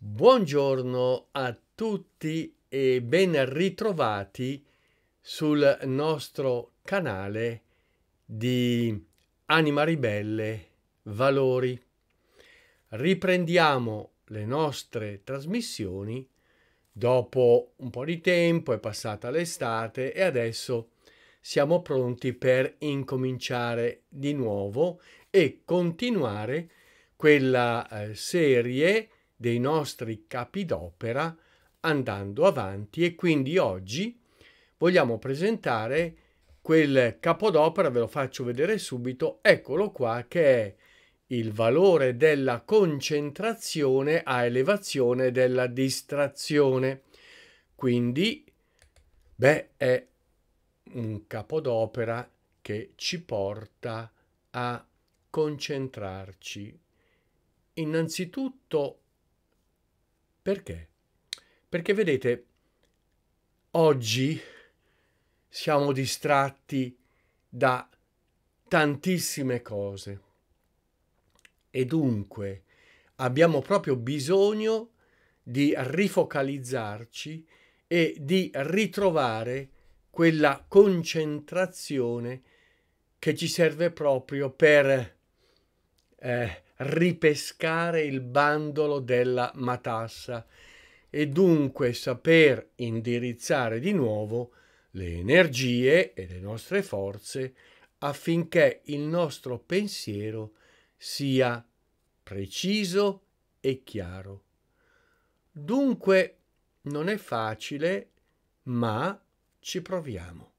Buongiorno a tutti e ben ritrovati sul nostro canale di Anima Ribelle Valori. Riprendiamo le nostre trasmissioni dopo un po' di tempo, è passata l'estate e adesso siamo pronti per incominciare di nuovo e continuare quella eh, serie dei nostri capi d'opera andando avanti e quindi oggi vogliamo presentare quel capo d'opera, ve lo faccio vedere subito, eccolo qua che è il valore della concentrazione a elevazione della distrazione. Quindi, beh, è un capodopera che ci porta a concentrarci innanzitutto perché? Perché vedete, oggi siamo distratti da tantissime cose e dunque abbiamo proprio bisogno di rifocalizzarci e di ritrovare quella concentrazione che ci serve proprio per eh, ripescare il bandolo della matassa e dunque saper indirizzare di nuovo le energie e le nostre forze affinché il nostro pensiero sia preciso e chiaro. Dunque non è facile, ma ci proviamo.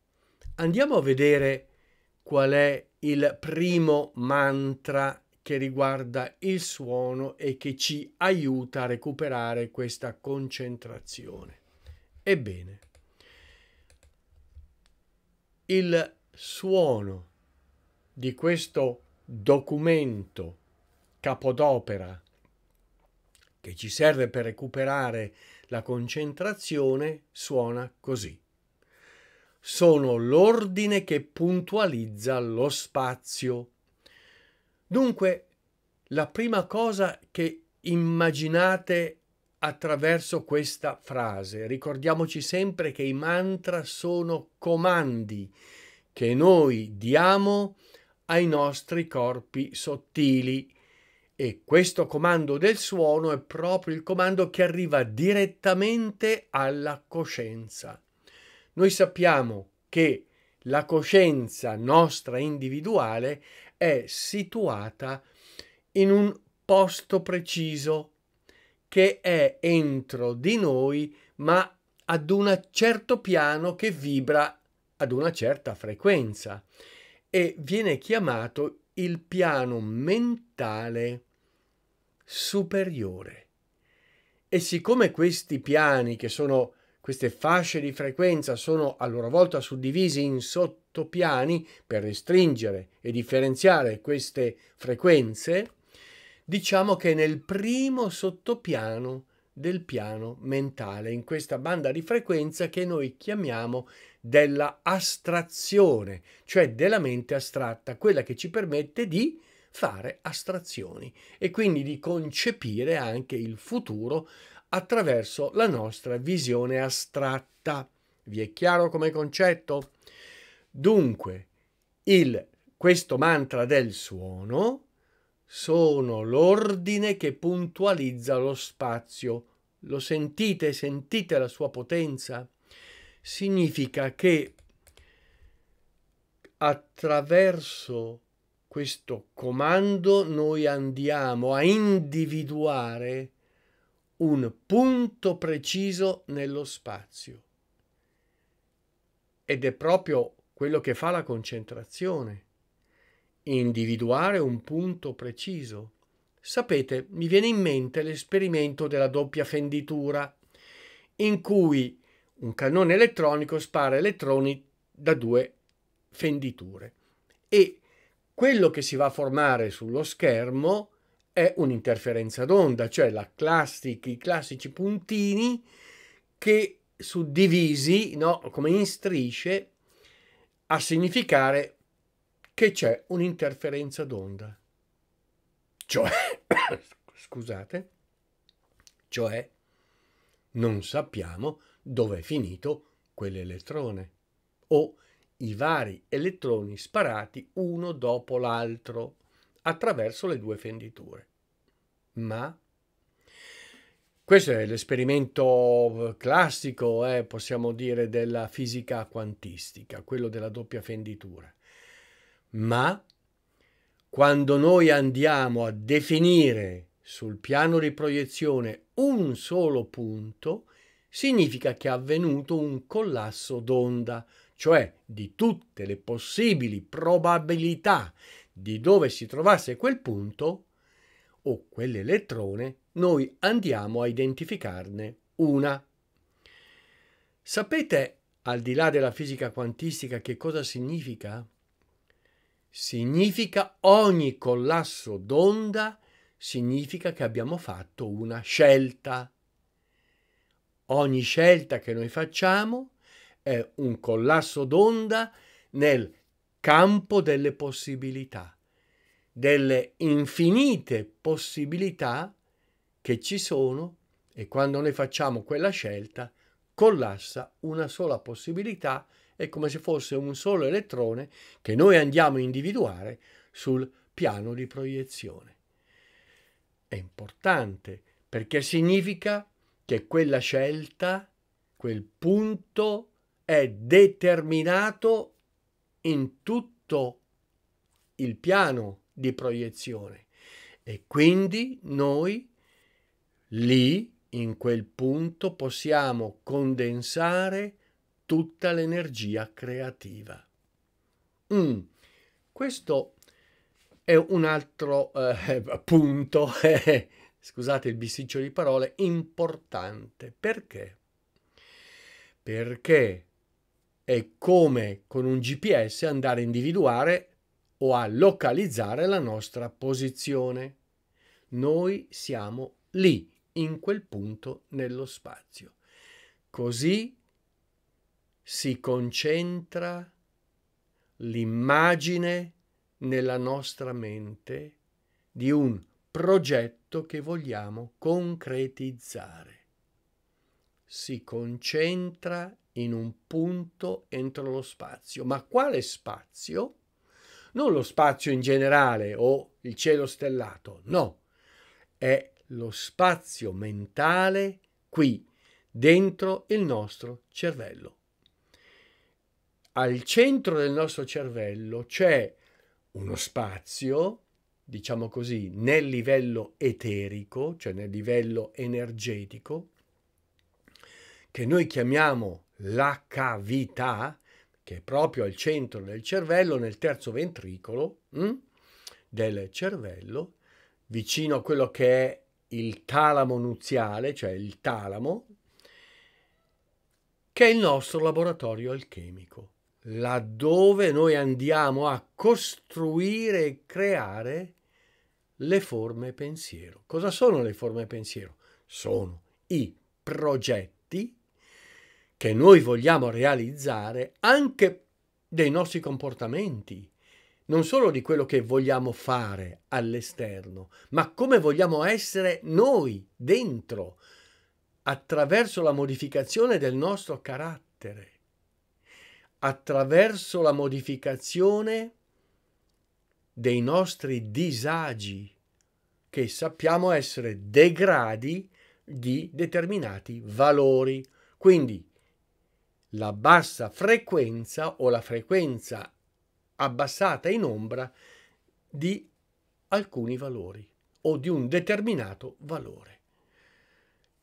Andiamo a vedere qual è il primo mantra che riguarda il suono e che ci aiuta a recuperare questa concentrazione. Ebbene, il suono di questo documento capodopera che ci serve per recuperare la concentrazione suona così. Sono l'ordine che puntualizza lo spazio Dunque, la prima cosa che immaginate attraverso questa frase, ricordiamoci sempre che i mantra sono comandi che noi diamo ai nostri corpi sottili e questo comando del suono è proprio il comando che arriva direttamente alla coscienza. Noi sappiamo che la coscienza nostra individuale è situata in un posto preciso che è entro di noi ma ad un certo piano che vibra ad una certa frequenza e viene chiamato il piano mentale superiore. E siccome questi piani, che sono queste fasce di frequenza, sono a loro volta suddivisi in sotto piani per restringere e differenziare queste frequenze, diciamo che nel primo sottopiano del piano mentale, in questa banda di frequenza che noi chiamiamo della astrazione, cioè della mente astratta, quella che ci permette di fare astrazioni e quindi di concepire anche il futuro attraverso la nostra visione astratta. Vi è chiaro come concetto? Dunque, il, questo mantra del suono sono l'ordine che puntualizza lo spazio. Lo sentite? Sentite la sua potenza? Significa che attraverso questo comando noi andiamo a individuare un punto preciso nello spazio. Ed è proprio quello che fa la concentrazione, individuare un punto preciso. Sapete, mi viene in mente l'esperimento della doppia fenditura, in cui un cannone elettronico spara elettroni da due fenditure e quello che si va a formare sullo schermo è un'interferenza d'onda, cioè classic, i classici puntini che suddivisi, no, come in strisce, a significare che c'è un'interferenza d'onda. Cioè, scusate, cioè non sappiamo dove è finito quell'elettrone o i vari elettroni sparati uno dopo l'altro attraverso le due fenditure. Ma questo è l'esperimento eh, classico, eh, possiamo dire, della fisica quantistica, quello della doppia fenditura. Ma quando noi andiamo a definire sul piano di proiezione un solo punto, significa che è avvenuto un collasso d'onda, cioè di tutte le possibili probabilità di dove si trovasse quel punto, o quell'elettrone, noi andiamo a identificarne una. Sapete, al di là della fisica quantistica, che cosa significa? Significa ogni collasso d'onda significa che abbiamo fatto una scelta. Ogni scelta che noi facciamo è un collasso d'onda nel campo delle possibilità delle infinite possibilità che ci sono e quando noi facciamo quella scelta collassa una sola possibilità, è come se fosse un solo elettrone che noi andiamo a individuare sul piano di proiezione. È importante perché significa che quella scelta, quel punto è determinato in tutto il piano di proiezione. E quindi noi lì, in quel punto, possiamo condensare tutta l'energia creativa. Mm. Questo è un altro eh, punto, scusate il bisticcio di parole, importante. Perché? Perché è come con un GPS andare a individuare o a localizzare la nostra posizione. Noi siamo lì, in quel punto nello spazio. Così si concentra l'immagine nella nostra mente di un progetto che vogliamo concretizzare. Si concentra in un punto entro lo spazio. Ma quale spazio? non lo spazio in generale o il cielo stellato, no, è lo spazio mentale qui, dentro il nostro cervello. Al centro del nostro cervello c'è uno spazio, diciamo così, nel livello eterico, cioè nel livello energetico, che noi chiamiamo la cavità, che è proprio al centro del cervello, nel terzo ventricolo mh, mm, del cervello, vicino a quello che è il talamo nuziale, cioè il talamo, che è il nostro laboratorio alchemico, laddove noi andiamo a costruire e creare le forme pensiero. Cosa sono le forme pensiero? Sono i progetti che noi vogliamo realizzare anche dei nostri comportamenti, non solo di quello che vogliamo fare all'esterno, ma come vogliamo essere noi dentro, attraverso la modificazione del nostro carattere, attraverso la modificazione dei nostri disagi, che sappiamo essere degradi di determinati valori. Quindi la bassa frequenza o la frequenza abbassata in ombra di alcuni valori o di un determinato valore.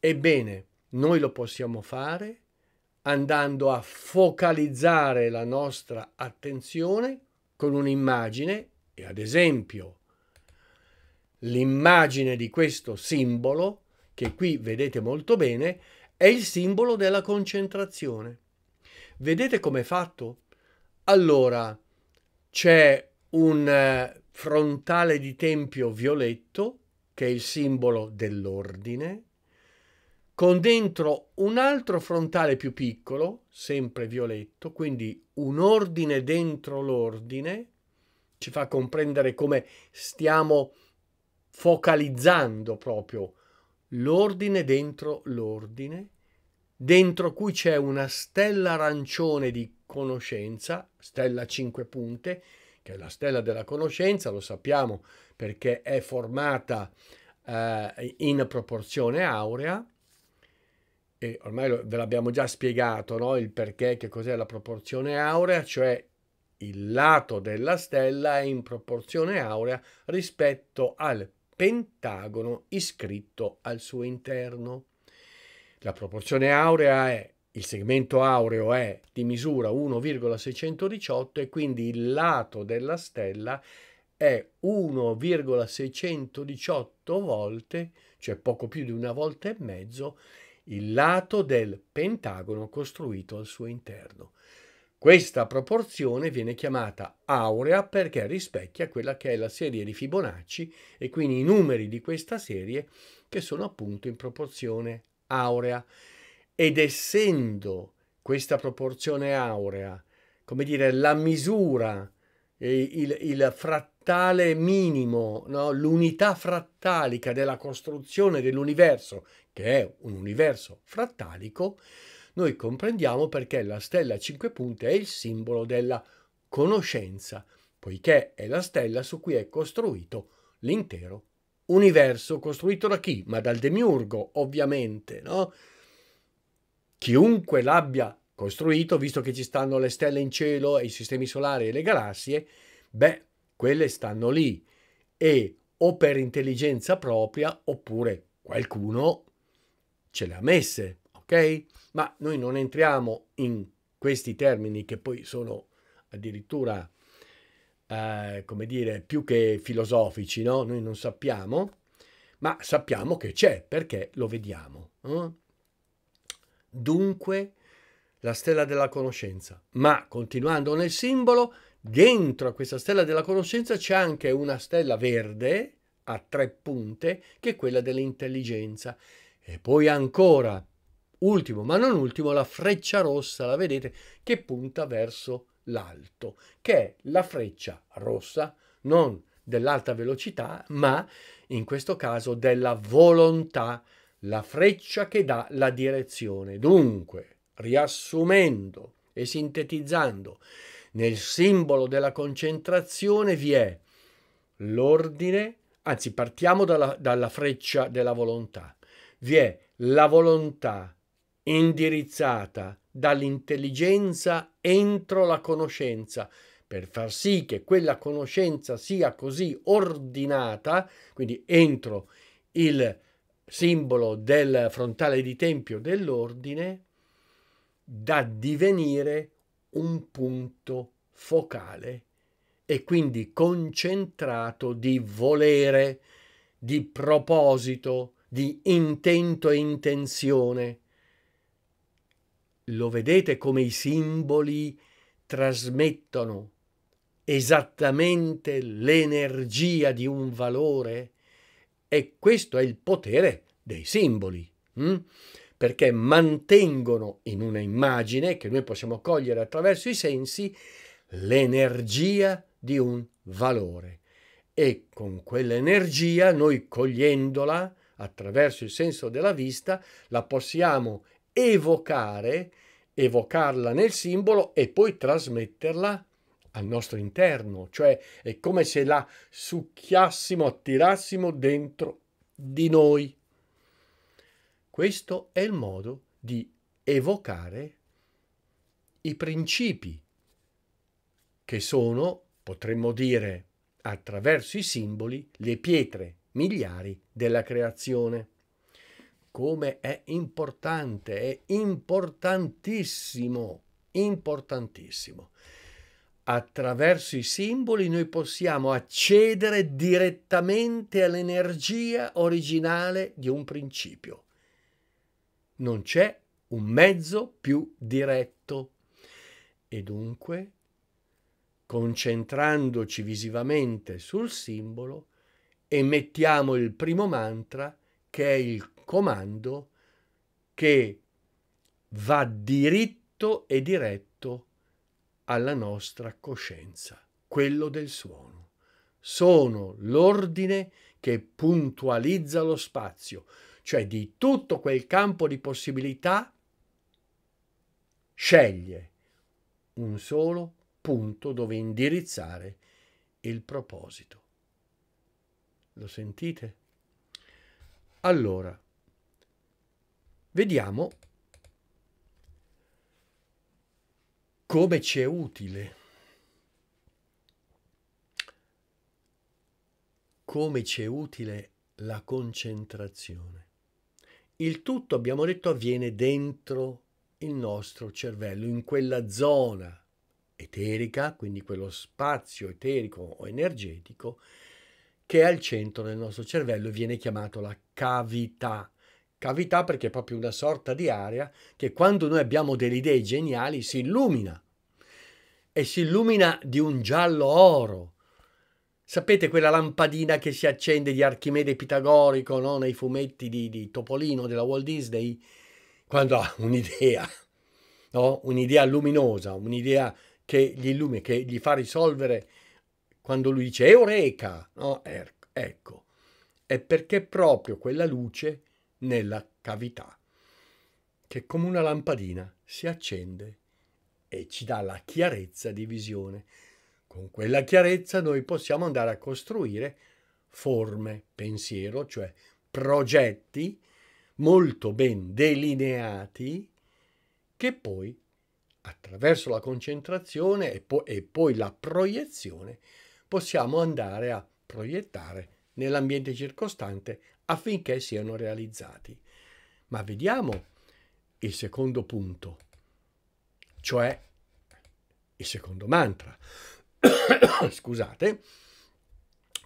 Ebbene, noi lo possiamo fare andando a focalizzare la nostra attenzione con un'immagine e ad esempio l'immagine di questo simbolo che qui vedete molto bene è il simbolo della concentrazione. Vedete com'è fatto? Allora, c'è un eh, frontale di tempio violetto, che è il simbolo dell'ordine, con dentro un altro frontale più piccolo, sempre violetto, quindi un ordine dentro l'ordine, ci fa comprendere come stiamo focalizzando proprio l'ordine dentro l'ordine dentro cui c'è una stella arancione di conoscenza, stella a cinque punte, che è la stella della conoscenza, lo sappiamo perché è formata eh, in proporzione aurea, e ormai lo, ve l'abbiamo già spiegato no? il perché, che cos'è la proporzione aurea, cioè il lato della stella è in proporzione aurea rispetto al pentagono iscritto al suo interno. La proporzione aurea è il segmento aureo è di misura 1,618 e quindi il lato della stella è 1,618 volte, cioè poco più di una volta e mezzo, il lato del pentagono costruito al suo interno. Questa proporzione viene chiamata aurea perché rispecchia quella che è la serie di Fibonacci e quindi i numeri di questa serie che sono appunto in proporzione aurea ed essendo questa proporzione aurea, come dire, la misura, il, il frattale minimo, no? l'unità frattalica della costruzione dell'universo, che è un universo frattalico, noi comprendiamo perché la stella a cinque punte è il simbolo della conoscenza, poiché è la stella su cui è costruito l'intero universo costruito da chi? Ma dal demiurgo, ovviamente, no? Chiunque l'abbia costruito, visto che ci stanno le stelle in cielo e i sistemi solari e le galassie, beh, quelle stanno lì e o per intelligenza propria oppure qualcuno ce le ha messe, ok? Ma noi non entriamo in questi termini che poi sono addirittura eh, come dire, più che filosofici, no? Noi non sappiamo, ma sappiamo che c'è perché lo vediamo. Eh? Dunque, la stella della conoscenza. Ma continuando nel simbolo, dentro a questa stella della conoscenza c'è anche una stella verde a tre punte, che è quella dell'intelligenza. E poi ancora, ultimo ma non ultimo, la freccia rossa, la vedete, che punta verso l'alto, che è la freccia rossa, non dell'alta velocità, ma in questo caso della volontà, la freccia che dà la direzione. Dunque, riassumendo e sintetizzando, nel simbolo della concentrazione vi è l'ordine, anzi partiamo dalla, dalla freccia della volontà, vi è la volontà indirizzata dall'intelligenza entro la conoscenza, per far sì che quella conoscenza sia così ordinata, quindi entro il simbolo del frontale di tempio dell'ordine, da divenire un punto focale e quindi concentrato di volere, di proposito, di intento e intenzione. Lo vedete come i simboli trasmettono esattamente l'energia di un valore? E questo è il potere dei simboli, hm? perché mantengono in una immagine che noi possiamo cogliere attraverso i sensi l'energia di un valore. E con quell'energia noi cogliendola attraverso il senso della vista la possiamo evocare, evocarla nel simbolo e poi trasmetterla al nostro interno, cioè è come se la succhiassimo, attirassimo dentro di noi. Questo è il modo di evocare i principi che sono, potremmo dire, attraverso i simboli, le pietre miliari della creazione come è importante, è importantissimo, importantissimo. Attraverso i simboli noi possiamo accedere direttamente all'energia originale di un principio. Non c'è un mezzo più diretto. E dunque, concentrandoci visivamente sul simbolo, emettiamo il primo mantra che è il comando che va diritto e diretto alla nostra coscienza, quello del suono. Sono l'ordine che puntualizza lo spazio, cioè di tutto quel campo di possibilità sceglie un solo punto dove indirizzare il proposito. Lo sentite? Allora, Vediamo come ci è utile. Come ci è utile la concentrazione. Il tutto, abbiamo detto, avviene dentro il nostro cervello, in quella zona eterica, quindi quello spazio eterico o energetico, che è al centro del nostro cervello e viene chiamato la cavità cavità perché è proprio una sorta di area che quando noi abbiamo delle idee geniali si illumina e si illumina di un giallo oro. Sapete quella lampadina che si accende di Archimede Pitagorico no? nei fumetti di, di Topolino della Walt Disney? Quando ha un'idea, no? un'idea luminosa, un'idea che gli illumina, che gli fa risolvere quando lui dice Eureka, no? Er, ecco, è perché proprio quella luce nella cavità, che come una lampadina si accende e ci dà la chiarezza di visione. Con quella chiarezza noi possiamo andare a costruire forme, pensiero, cioè progetti molto ben delineati che poi attraverso la concentrazione e, po e poi la proiezione possiamo andare a proiettare nell'ambiente circostante affinché siano realizzati. Ma vediamo il secondo punto, cioè il secondo mantra, scusate,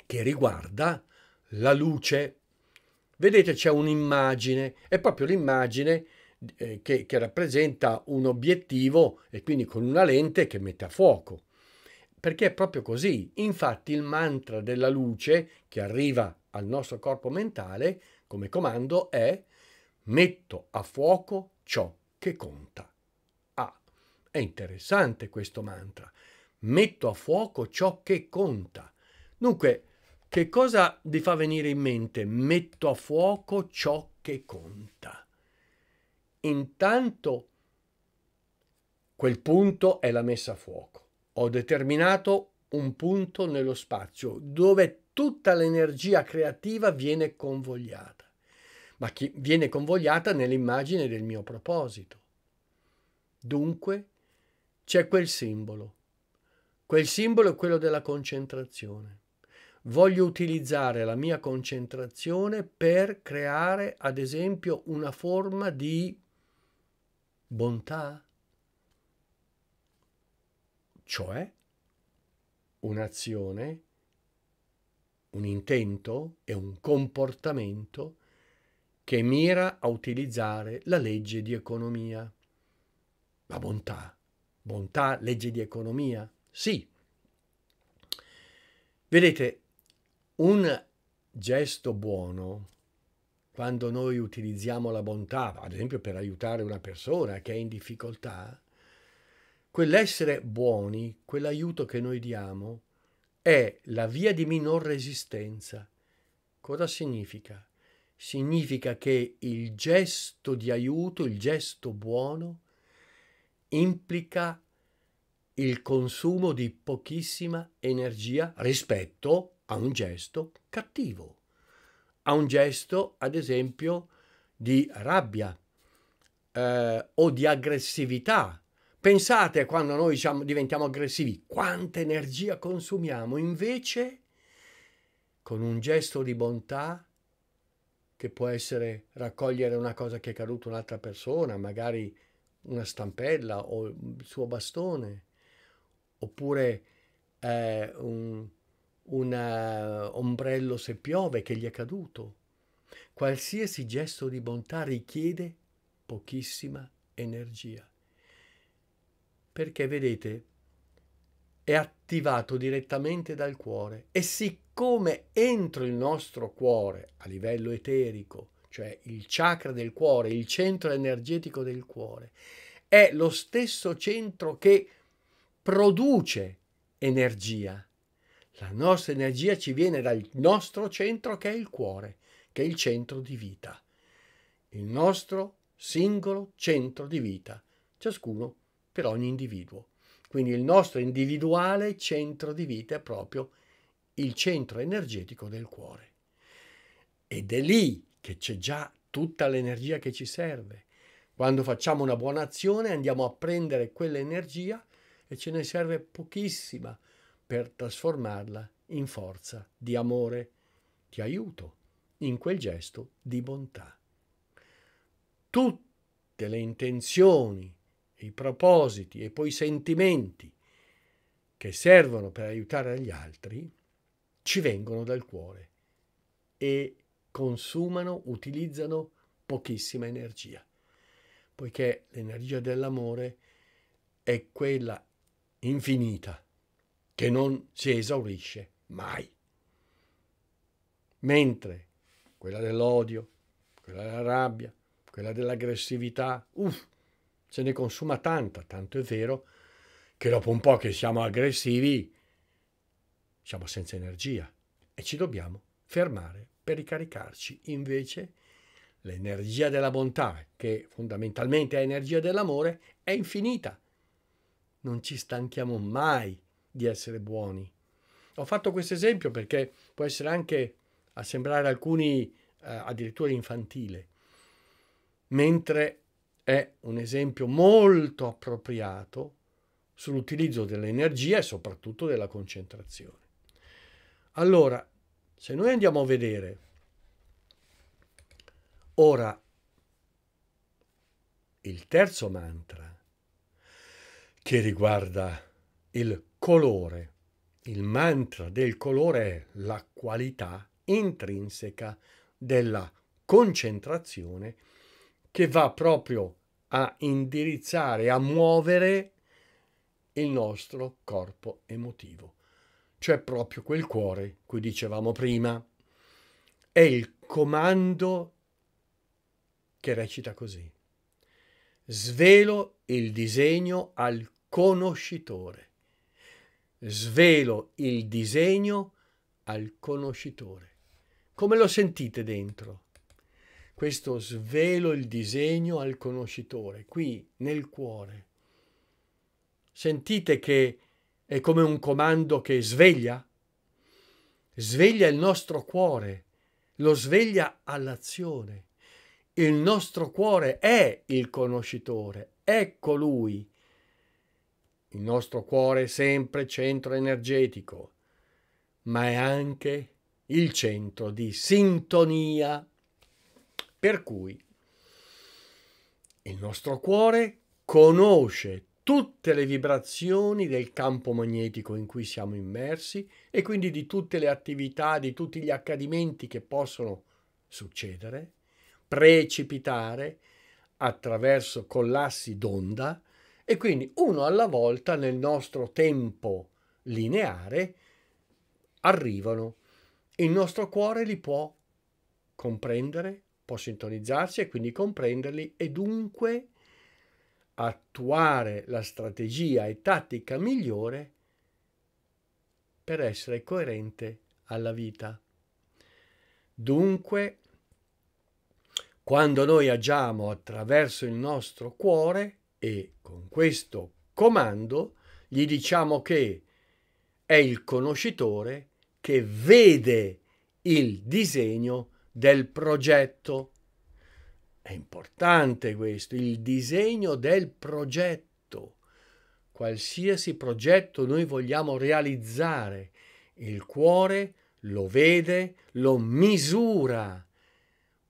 che riguarda la luce. Vedete c'è un'immagine, è proprio l'immagine eh, che, che rappresenta un obiettivo e quindi con una lente che mette a fuoco perché è proprio così. Infatti il mantra della luce che arriva al nostro corpo mentale come comando è metto a fuoco ciò che conta. Ah, è interessante questo mantra. Metto a fuoco ciò che conta. Dunque, che cosa vi fa venire in mente? Metto a fuoco ciò che conta. Intanto, quel punto è la messa a fuoco. Ho determinato un punto nello spazio dove tutta l'energia creativa viene convogliata, ma che viene convogliata nell'immagine del mio proposito. Dunque c'è quel simbolo. Quel simbolo è quello della concentrazione. Voglio utilizzare la mia concentrazione per creare, ad esempio, una forma di bontà, cioè un'azione, un intento e un comportamento che mira a utilizzare la legge di economia. La bontà. Bontà, legge di economia? Sì. Vedete, un gesto buono, quando noi utilizziamo la bontà, ad esempio per aiutare una persona che è in difficoltà, Quell'essere buoni, quell'aiuto che noi diamo, è la via di minor resistenza. Cosa significa? Significa che il gesto di aiuto, il gesto buono, implica il consumo di pochissima energia rispetto a un gesto cattivo, a un gesto, ad esempio, di rabbia eh, o di aggressività Pensate quando noi diciamo, diventiamo aggressivi, quanta energia consumiamo, invece con un gesto di bontà che può essere raccogliere una cosa che è caduta un'altra persona, magari una stampella o il suo bastone, oppure eh, un, un uh, ombrello se piove che gli è caduto. Qualsiasi gesto di bontà richiede pochissima energia perché vedete è attivato direttamente dal cuore e siccome entro il nostro cuore a livello eterico, cioè il chakra del cuore, il centro energetico del cuore, è lo stesso centro che produce energia. La nostra energia ci viene dal nostro centro che è il cuore, che è il centro di vita. Il nostro singolo centro di vita, ciascuno per ogni individuo. Quindi il nostro individuale centro di vita è proprio il centro energetico del cuore. Ed è lì che c'è già tutta l'energia che ci serve. Quando facciamo una buona azione andiamo a prendere quell'energia e ce ne serve pochissima per trasformarla in forza di amore, di aiuto, in quel gesto di bontà. Tutte le intenzioni i propositi e poi i sentimenti che servono per aiutare gli altri ci vengono dal cuore e consumano, utilizzano pochissima energia, poiché l'energia dell'amore è quella infinita che non si esaurisce mai. Mentre quella dell'odio, quella della rabbia, quella dell'aggressività, uff, se ne consuma tanta, tanto è vero che dopo un po' che siamo aggressivi siamo senza energia e ci dobbiamo fermare per ricaricarci. Invece l'energia della bontà, che fondamentalmente è energia dell'amore, è infinita. Non ci stanchiamo mai di essere buoni. Ho fatto questo esempio perché può essere anche a sembrare alcuni eh, addirittura infantile, mentre è un esempio molto appropriato sull'utilizzo dell'energia e soprattutto della concentrazione. Allora, se noi andiamo a vedere ora il terzo mantra che riguarda il colore, il mantra del colore è la qualità intrinseca della concentrazione che va proprio a indirizzare, a muovere il nostro corpo emotivo, cioè proprio quel cuore cui dicevamo prima. È il comando che recita così. Svelo il disegno al conoscitore. Svelo il disegno al conoscitore. Come lo sentite dentro? questo svelo il disegno al conoscitore, qui nel cuore. Sentite che è come un comando che sveglia? Sveglia il nostro cuore, lo sveglia all'azione. Il nostro cuore è il conoscitore, è colui. Il nostro cuore è sempre centro energetico, ma è anche il centro di sintonia per cui il nostro cuore conosce tutte le vibrazioni del campo magnetico in cui siamo immersi e quindi di tutte le attività, di tutti gli accadimenti che possono succedere, precipitare attraverso collassi d'onda e quindi uno alla volta nel nostro tempo lineare arrivano. Il nostro cuore li può comprendere, può sintonizzarsi e quindi comprenderli e dunque attuare la strategia e tattica migliore per essere coerente alla vita. Dunque, quando noi agiamo attraverso il nostro cuore e con questo comando gli diciamo che è il conoscitore che vede il disegno del progetto. È importante questo, il disegno del progetto. Qualsiasi progetto noi vogliamo realizzare, il cuore lo vede, lo misura,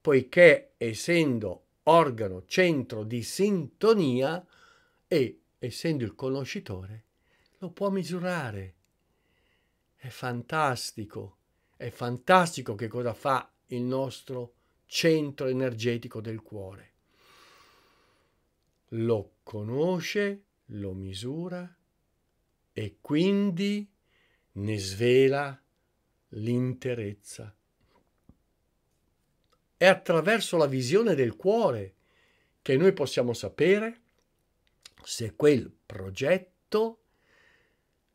poiché essendo organo centro di sintonia e essendo il conoscitore, lo può misurare. È fantastico, è fantastico che cosa fa il nostro centro energetico del cuore. Lo conosce, lo misura e quindi ne svela l'interezza. È attraverso la visione del cuore che noi possiamo sapere se quel progetto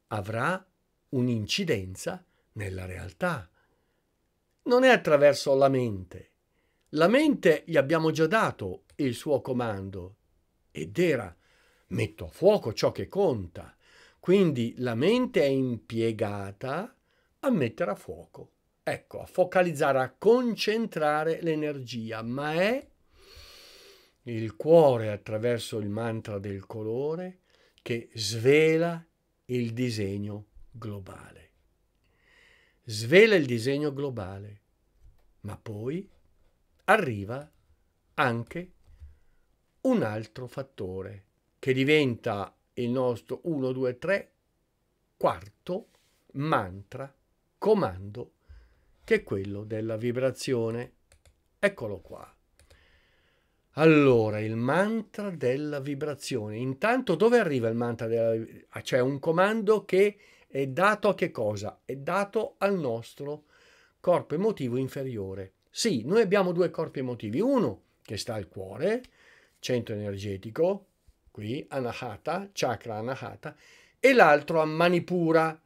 avrà un'incidenza nella realtà non è attraverso la mente. La mente gli abbiamo già dato il suo comando ed era metto a fuoco ciò che conta. Quindi la mente è impiegata a mettere a fuoco. Ecco, a focalizzare, a concentrare l'energia, ma è il cuore attraverso il mantra del colore che svela il disegno globale svela il disegno globale, ma poi arriva anche un altro fattore che diventa il nostro 1, 2, 3, quarto mantra, comando, che è quello della vibrazione. Eccolo qua. Allora, il mantra della vibrazione. Intanto dove arriva il mantra della vibrazione? C'è un comando che è dato a che cosa? È dato al nostro corpo emotivo inferiore. Sì, noi abbiamo due corpi emotivi, uno che sta al cuore, centro energetico, qui, anahata, chakra anahata, e l'altro a manipura,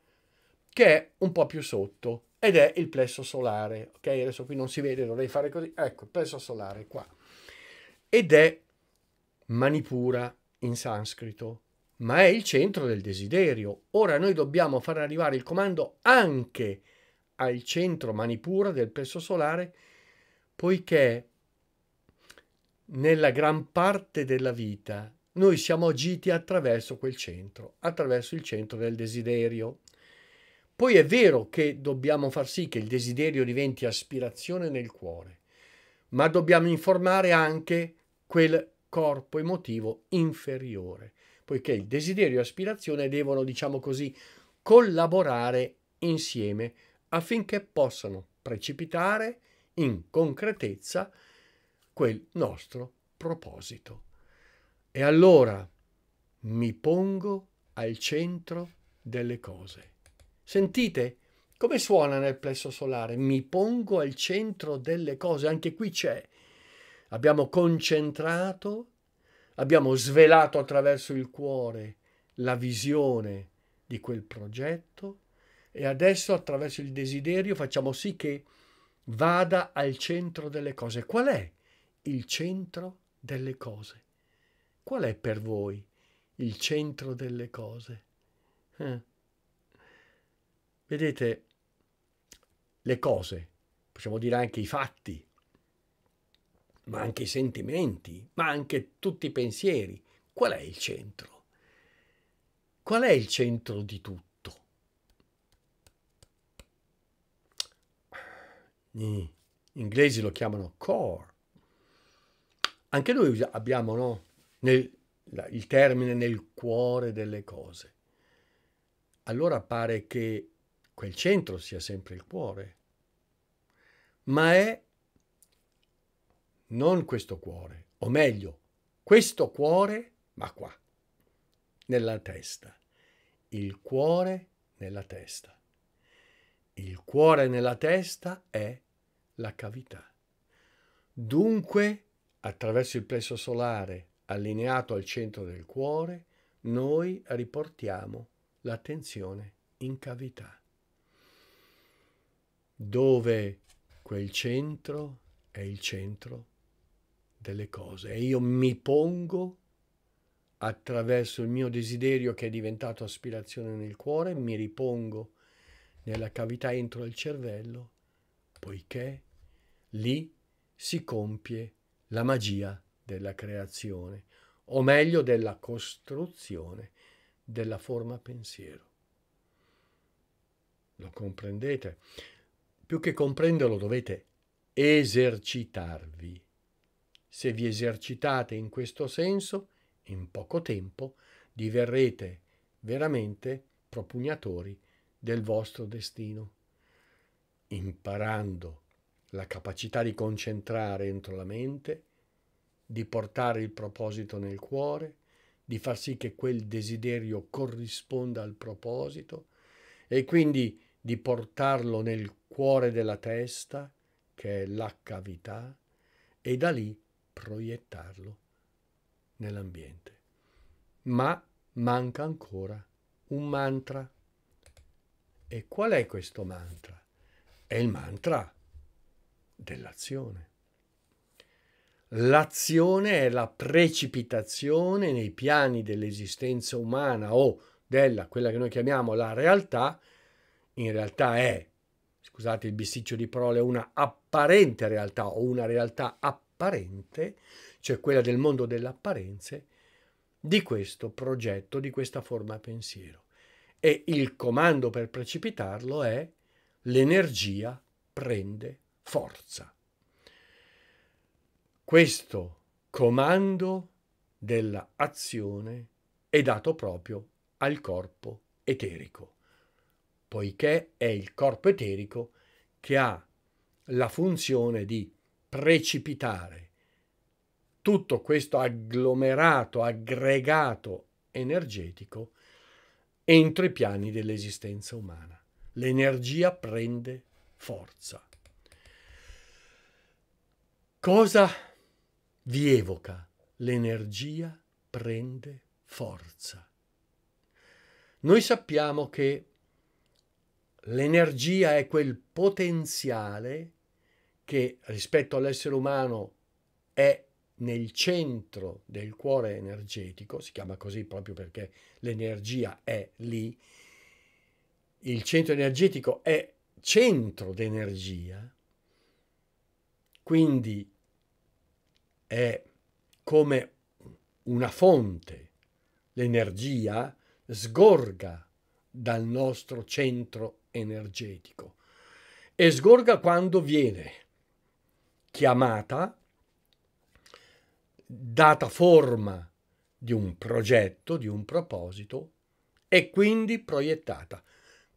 che è un po' più sotto, ed è il plesso solare. Ok, adesso qui non si vede, dovrei fare così. Ecco, il plesso solare qua. Ed è manipura in sanscrito, ma è il centro del desiderio. Ora noi dobbiamo far arrivare il comando anche al centro manipura del plesso solare, poiché nella gran parte della vita noi siamo agiti attraverso quel centro, attraverso il centro del desiderio. Poi è vero che dobbiamo far sì che il desiderio diventi aspirazione nel cuore, ma dobbiamo informare anche quel corpo emotivo inferiore poiché il desiderio e aspirazione devono, diciamo così, collaborare insieme affinché possano precipitare in concretezza quel nostro proposito. E allora mi pongo al centro delle cose. Sentite come suona nel plesso solare? Mi pongo al centro delle cose, anche qui c'è. Abbiamo concentrato abbiamo svelato attraverso il cuore la visione di quel progetto e adesso attraverso il desiderio facciamo sì che vada al centro delle cose. Qual è il centro delle cose? Qual è per voi il centro delle cose? Eh. Vedete, le cose, possiamo dire anche i fatti, ma anche i sentimenti, ma anche tutti i pensieri. Qual è il centro? Qual è il centro di tutto? Gli inglesi lo chiamano core. Anche noi abbiamo no, nel, il termine nel cuore delle cose. Allora pare che quel centro sia sempre il cuore, ma è non questo cuore, o meglio, questo cuore, ma qua, nella testa. Il cuore nella testa. Il cuore nella testa è la cavità. Dunque, attraverso il plesso solare allineato al centro del cuore, noi riportiamo l'attenzione in cavità, dove quel centro è il centro delle cose e io mi pongo attraverso il mio desiderio che è diventato aspirazione nel cuore, mi ripongo nella cavità entro il cervello, poiché lì si compie la magia della creazione, o meglio della costruzione della forma pensiero. Lo comprendete? Più che comprenderlo dovete esercitarvi se vi esercitate in questo senso, in poco tempo diverrete veramente propugnatori del vostro destino, imparando la capacità di concentrare entro la mente, di portare il proposito nel cuore, di far sì che quel desiderio corrisponda al proposito e quindi di portarlo nel cuore della testa, che è la cavità, e da lì proiettarlo nell'ambiente. Ma manca ancora un mantra. E qual è questo mantra? È il mantra dell'azione. L'azione è la precipitazione nei piani dell'esistenza umana o della quella che noi chiamiamo la realtà, in realtà è, scusate il bisticcio di parole, una apparente realtà o una realtà apparente apparente, cioè quella del mondo delle apparenze, di questo progetto, di questa forma pensiero. E il comando per precipitarlo è l'energia prende forza. Questo comando dell'azione è dato proprio al corpo eterico, poiché è il corpo eterico che ha la funzione di precipitare tutto questo agglomerato, aggregato energetico entro i piani dell'esistenza umana. L'energia prende forza. Cosa vi evoca? L'energia prende forza. Noi sappiamo che l'energia è quel potenziale che rispetto all'essere umano è nel centro del cuore energetico, si chiama così proprio perché l'energia è lì, il centro energetico è centro d'energia, quindi è come una fonte, l'energia sgorga dal nostro centro energetico e sgorga quando viene chiamata, data forma di un progetto, di un proposito e quindi proiettata.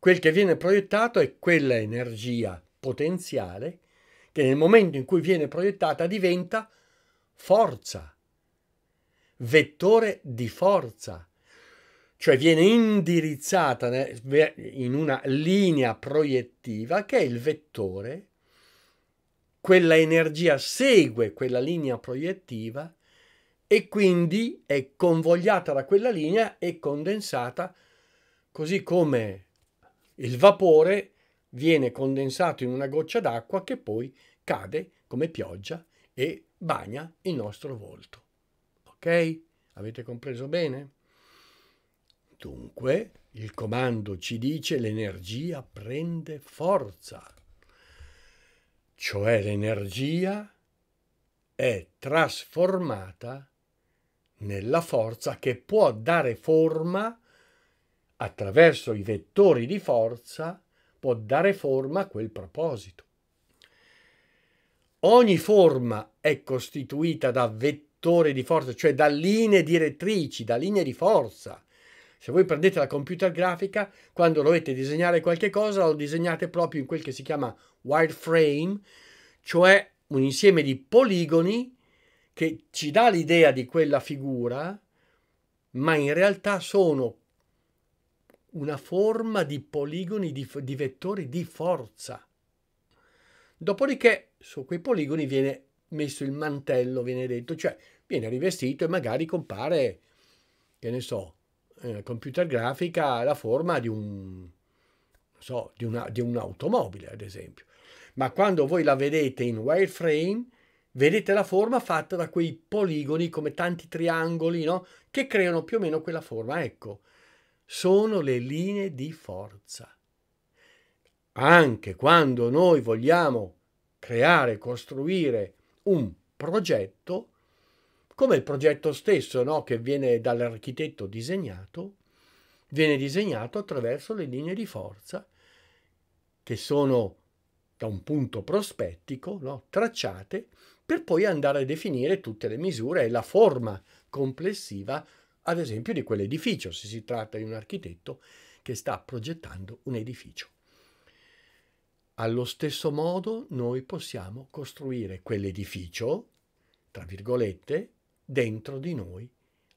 Quel che viene proiettato è quella energia potenziale che nel momento in cui viene proiettata diventa forza, vettore di forza, cioè viene indirizzata in una linea proiettiva che è il vettore quella energia segue quella linea proiettiva e quindi è convogliata da quella linea e condensata così come il vapore viene condensato in una goccia d'acqua che poi cade come pioggia e bagna il nostro volto. Ok? Avete compreso bene? Dunque, il comando ci dice l'energia prende forza cioè l'energia, è trasformata nella forza che può dare forma attraverso i vettori di forza, può dare forma a quel proposito. Ogni forma è costituita da vettori di forza, cioè da linee direttrici, da linee di forza, se voi prendete la computer grafica, quando dovete disegnare qualche cosa, lo disegnate proprio in quel che si chiama wireframe, cioè un insieme di poligoni che ci dà l'idea di quella figura, ma in realtà sono una forma di poligoni, di, di vettori di forza. Dopodiché su quei poligoni viene messo il mantello, viene detto, cioè viene rivestito e magari compare, che ne so, eh, computer grafica la forma di un, so, di, una, di un'automobile, ad esempio. Ma quando voi la vedete in wireframe, vedete la forma fatta da quei poligoni come tanti triangoli, no? Che creano più o meno quella forma. Ecco, sono le linee di forza. Anche quando noi vogliamo creare, costruire un progetto, come il progetto stesso no? che viene dall'architetto disegnato, viene disegnato attraverso le linee di forza che sono da un punto prospettico no? tracciate per poi andare a definire tutte le misure e la forma complessiva, ad esempio, di quell'edificio, se si tratta di un architetto che sta progettando un edificio. Allo stesso modo noi possiamo costruire quell'edificio, tra virgolette, dentro di noi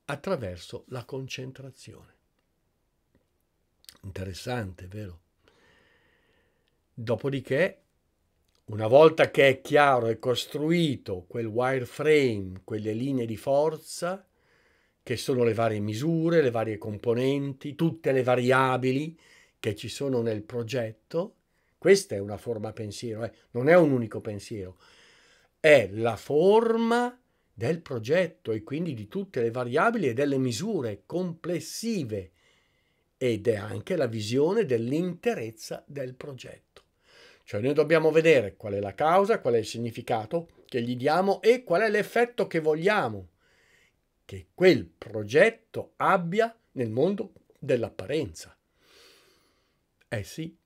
attraverso la concentrazione. Interessante, vero? Dopodiché, una volta che è chiaro e costruito quel wireframe, quelle linee di forza, che sono le varie misure, le varie componenti, tutte le variabili che ci sono nel progetto, questa è una forma pensiero, eh? non è un unico pensiero, è la forma del progetto e quindi di tutte le variabili e delle misure complessive ed è anche la visione dell'interezza del progetto. Cioè noi dobbiamo vedere qual è la causa, qual è il significato che gli diamo e qual è l'effetto che vogliamo che quel progetto abbia nel mondo dell'apparenza. Eh sì,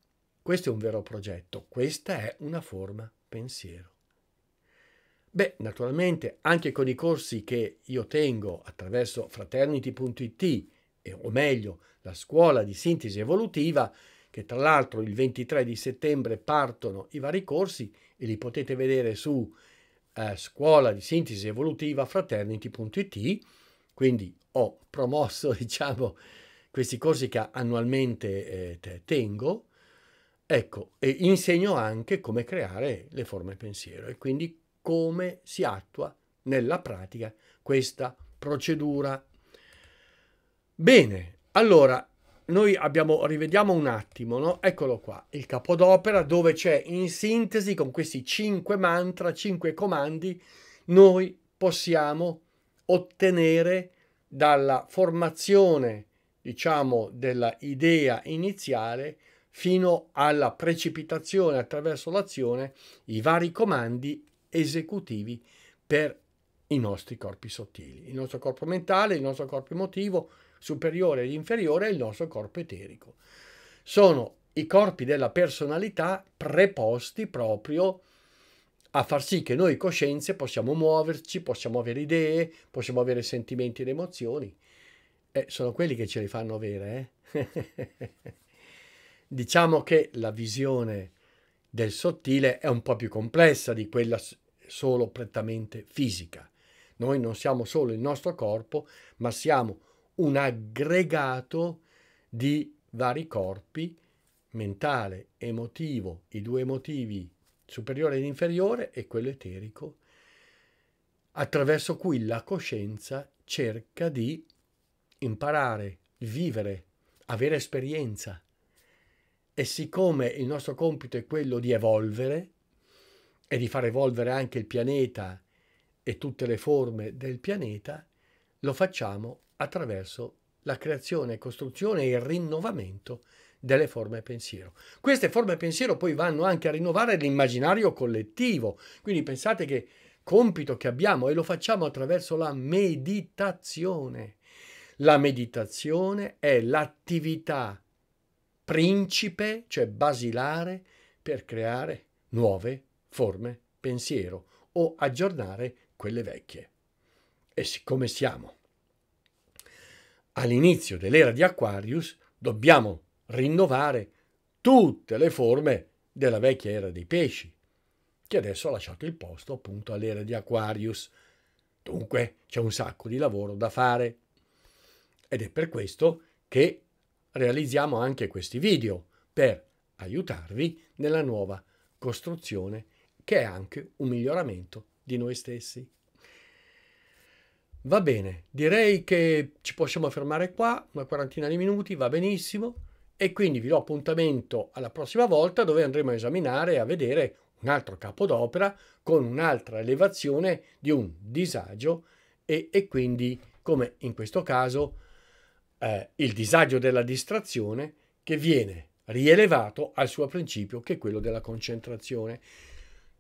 questo è un vero progetto, questa è una forma pensiero. Beh, naturalmente anche con i corsi che io tengo attraverso fraternity.it, o meglio la scuola di sintesi evolutiva, che tra l'altro il 23 di settembre partono i vari corsi e li potete vedere su eh, scuola di sintesi evolutiva fraternity.it, quindi ho promosso diciamo questi corsi che annualmente eh, tengo, ecco, e insegno anche come creare le forme pensiero e quindi come si attua nella pratica questa procedura. Bene, allora noi abbiamo, rivediamo un attimo, no? eccolo qua, il capodopera dove c'è in sintesi con questi cinque mantra, cinque comandi, noi possiamo ottenere dalla formazione, diciamo, della idea iniziale fino alla precipitazione attraverso l'azione i vari comandi esecutivi per i nostri corpi sottili, il nostro corpo mentale, il nostro corpo emotivo superiore ed inferiore e il nostro corpo eterico. Sono i corpi della personalità preposti proprio a far sì che noi coscienze possiamo muoverci, possiamo avere idee, possiamo avere sentimenti ed emozioni. Eh, sono quelli che ce li fanno avere. Eh? diciamo che la visione del sottile è un po' più complessa di quella solo prettamente fisica. Noi non siamo solo il nostro corpo, ma siamo un aggregato di vari corpi, mentale, emotivo, i due emotivi superiore ed inferiore e quello eterico, attraverso cui la coscienza cerca di imparare, vivere, avere esperienza e siccome il nostro compito è quello di evolvere e di far evolvere anche il pianeta e tutte le forme del pianeta, lo facciamo attraverso la creazione, costruzione e il rinnovamento delle forme pensiero. Queste forme pensiero poi vanno anche a rinnovare l'immaginario collettivo, quindi pensate che compito che abbiamo e lo facciamo attraverso la meditazione. La meditazione è l'attività principe, cioè basilare, per creare nuove forme pensiero o aggiornare quelle vecchie. E siccome siamo all'inizio dell'era di Aquarius, dobbiamo rinnovare tutte le forme della vecchia era dei pesci, che adesso ha lasciato il posto appunto all'era di Aquarius. Dunque c'è un sacco di lavoro da fare. Ed è per questo che realizziamo anche questi video per aiutarvi nella nuova costruzione che è anche un miglioramento di noi stessi. Va bene, direi che ci possiamo fermare qua, una quarantina di minuti, va benissimo e quindi vi do appuntamento alla prossima volta dove andremo a esaminare e a vedere un altro capo d'opera con un'altra elevazione di un disagio e, e quindi come in questo caso eh, il disagio della distrazione che viene rielevato al suo principio che è quello della concentrazione.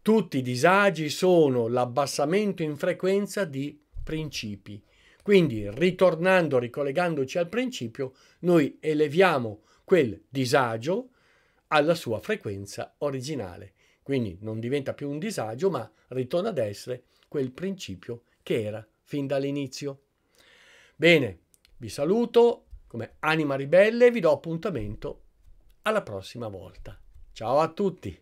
Tutti i disagi sono l'abbassamento in frequenza di principi. Quindi, ritornando, ricollegandoci al principio, noi eleviamo quel disagio alla sua frequenza originale. Quindi non diventa più un disagio, ma ritorna ad essere quel principio che era fin dall'inizio. Bene, vi saluto come anima ribelle e vi do appuntamento alla prossima volta. Ciao a tutti!